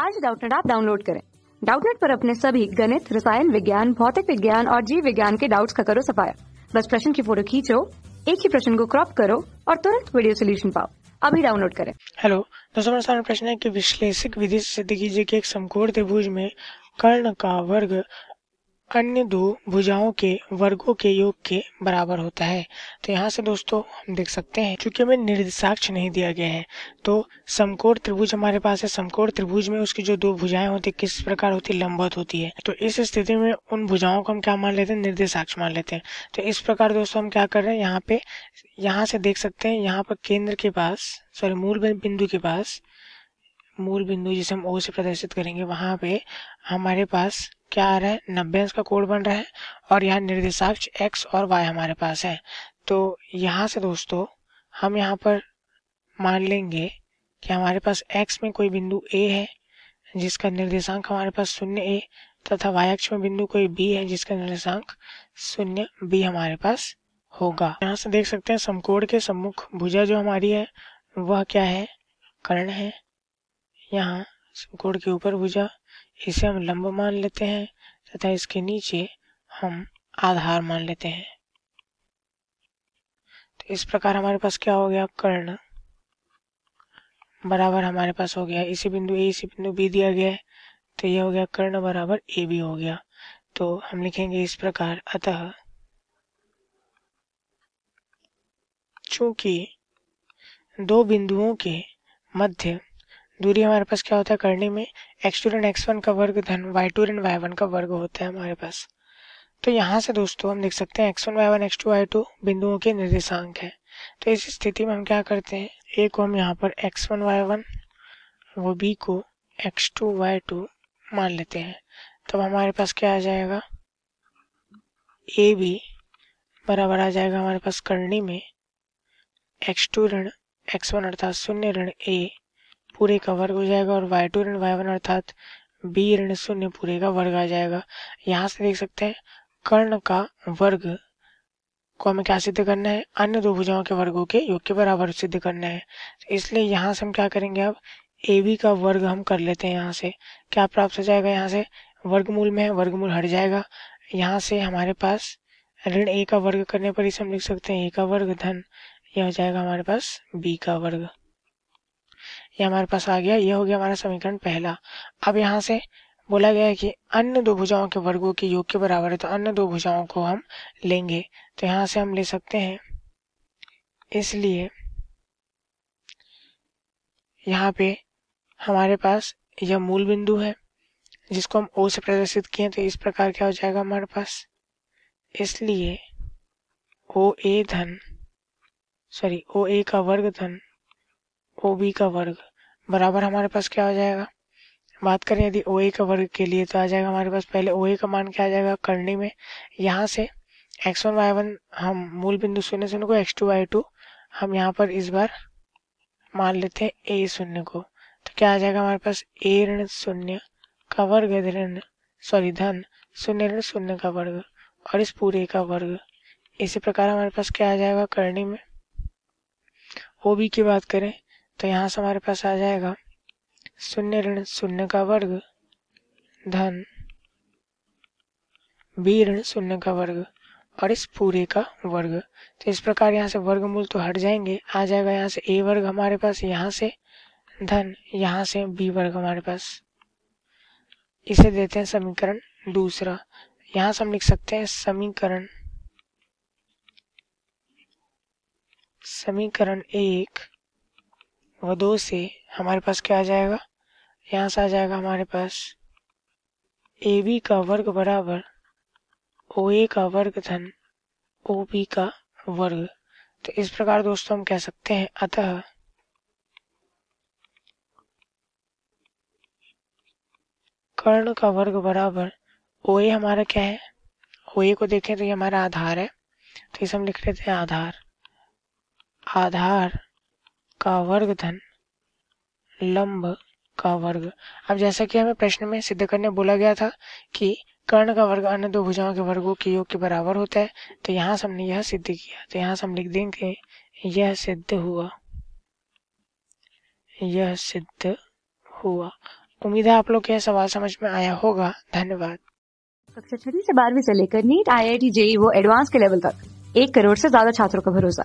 आज डाउटनेट आप डाउनलोड करें डाउटनेट पर अपने सभी गणित रसायन विज्ञान भौतिक विज्ञान और जीव विज्ञान के डाउट्स का करो सफाया बस प्रश्न की फोटो खींचो एक ही प्रश्न को क्रॉप करो और तुरंत वीडियो सोल्यूशन पाओ अभी डाउनलोड करें हेलो दोस्तों सामने प्रश्न है कि विश्लेषक विधि से सिद्ध कीजिए कि एक समकोण त्रिभुज में कर्ण का वर्ग अन्य दो भुजाओं के वर्गों के योग के बराबर होता है तो यहाँ से दोस्तों हम देख सकते हैं क्योंकि हमें निर्देशाक्ष नहीं दिया गया है तो समकोण त्रिभुज हमारे पास है समकोण त्रिभुज में उसकी जो दो भुजाएं होती किस प्रकार होती लंबवत होती है तो इस स्थिति में उन भुजाओं को हम क्या मान लेते हैं निर्देशाक्ष मान लेते हैं तो इस प्रकार दोस्तों हम क्या कर रहे हैं यहाँ पे यहाँ से देख सकते हैं यहाँ पर केंद्र के पास सॉरी मूल बिंदु के पास मूल बिंदु जिसे हम ओ से प्रदर्शित करेंगे वहाँ पे हमारे पास क्या आ रहा है नब्बे अंश का कोड बन रहा है और यहाँ निर्देशाक्ष एक्स और वाई हमारे पास है तो यहाँ से दोस्तों हम यहाँ पर मान लेंगे कि हमारे पास एक्स में कोई बिंदु ए है जिसका निर्देशांक हमारे पास शून्य ए तथा वाई अक्ष में बिंदु कोई बी है जिसका निर्देशांक शून्य बी हमारे पास होगा यहाँ से देख सकते हैं समकोण के सम्मुख भुजा जो हमारी है वह क्या है कर्ण है यहाँ गुड़ के ऊपर भुजा इसे हम लंब मान लेते हैं तथा इसके नीचे हम आधार मान लेते हैं तो इस प्रकार हमारे पास क्या हो गया कर्ण बराबर हमारे पास हो गया इसी बिंदु ए इसी बिंदु बी दिया गया है तो यह हो गया कर्ण बराबर ए बी हो गया तो हम लिखेंगे इस प्रकार अतः चूंकि दो बिंदुओं के मध्य दूरी हमारे पास क्या होता है करने में एक्स टू ऋण एक्स वन का वर्ग धन वाई टू ऋण वाई वन का वर्ग होता है हमारे पास तो यहाँ से दोस्तों हम देख सकते हैं X one Y one X two Y two बिंदुओं के निर्देशांक है तो इस स्थिति में हम क्या करते हैं ए को हम यहाँ पर एक्स वन वाई वन वो बी को एक्स टू वाई टू मान लेते हैं तब हमारे पास क्या आ जाएगा ए बी बराबर आ जाएगा हमारे पास करनी में एक्स टू ऋण एक्स वन अर्थात शून्य ऋण ए पूरे का वर्ग हो जाएगा और वाई टू ऋण वाई वन अर्थात बी ऋण शून्य पूरे का वर्ग आ जाएगा यहाँ से देख सकते हैं कर्ण का वर्ग को हमें क्या सिद्ध करना है अन्य दो भुजाओं के वर्गों के योग के बराबर सिद्ध करना है इसलिए यहाँ से हम क्या करेंगे अब ए बी का वर्ग हम कर लेते हैं यहाँ से क्या प्राप्त हो जाएगा यहाँ से वर्गमूल में वर्गमूल हट जाएगा यहाँ से हमारे पास ऋण ए का वर्ग करने पर इसे हम लिख सकते हैं ए का वर्ग धन यह हो जाएगा हमारे पास बी का वर्ग ये हमारे पास आ गया ये हो गया हमारा समीकरण पहला अब यहाँ से बोला गया है कि अन्य दो भुजाओं के वर्गों के योग के बराबर है तो अन्य दो भुजाओं को हम लेंगे तो यहाँ से हम ले सकते हैं इसलिए यहाँ पे हमारे पास यह मूल बिंदु है जिसको हम ओ से प्रदर्शित किए तो इस प्रकार क्या हो जाएगा हमारे पास इसलिए ओ ए धन सॉरी ओ ए का वर्ग धन ओ बी का वर्ग बराबर हमारे पास क्या हो जाएगा बात करें यदि ओ ए का वर्ग के लिए तो आ जाएगा हमारे पास पहले ओ ए का मान क्या आ जाएगा करनी में यहाँ से एक्स वन वाई वन हम मूल बिंदु शून्य शून्य को एक्स टू वाई टू हम यहाँ पर इस बार मान लेते हैं ए शून्य को तो क्या आ जाएगा हमारे पास ए ऋण शून्य का वर्ग ऋण सॉरी धन शून्य ऋण शून्य का वर्ग और इस पूरे का वर्ग इसी प्रकार हमारे पास क्या आ जाएगा करणी में ओ बी की बात करें तो यहाँ से हमारे पास आ जाएगा शून्य ऋण शून्य का वर्ग धन बी ऋण शून्य का वर्ग और इस पूरे का वर्ग तो इस प्रकार यहाँ से वर्गमूल तो हट जाएंगे आ जाएगा यहाँ से ए वर्ग हमारे पास यहाँ से धन यहाँ से बी वर्ग हमारे पास इसे देते हैं समीकरण दूसरा यहाँ से हम लिख सकते हैं समीकरण समीकरण एक वो दो से हमारे पास क्या आ जाएगा यहाँ से आ जाएगा हमारे पास ए बी का वर्ग बराबर ओ ए का वर्ग धन ओ बी का वर्ग तो इस प्रकार दोस्तों हम कह सकते हैं अतः कर्ण का वर्ग बराबर ओ ए हमारा क्या है ओ ए को देखें तो ये हमारा आधार है तो इसे हम लिख लेते हैं आधार आधार का वर्ग धन लंब का वर्ग अब जैसा कि हमें प्रश्न में सिद्ध करने बोला गया था कि कर्ण का वर्ग अन्य दो भुजाओं के वर्गों के योग के बराबर होता है तो यहाँ से हमने यह सिद्ध किया तो यहाँ से हम लिख देंगे यह सिद्ध हुआ यह सिद्ध हुआ उम्मीद है आप लोग यह सवाल समझ में आया होगा धन्यवाद कक्षा छठी से बारहवीं से लेकर NEET I I T JEE वो एडवांस के लेवल तक एक करोड़ से ज्यादा छात्रों का भरोसा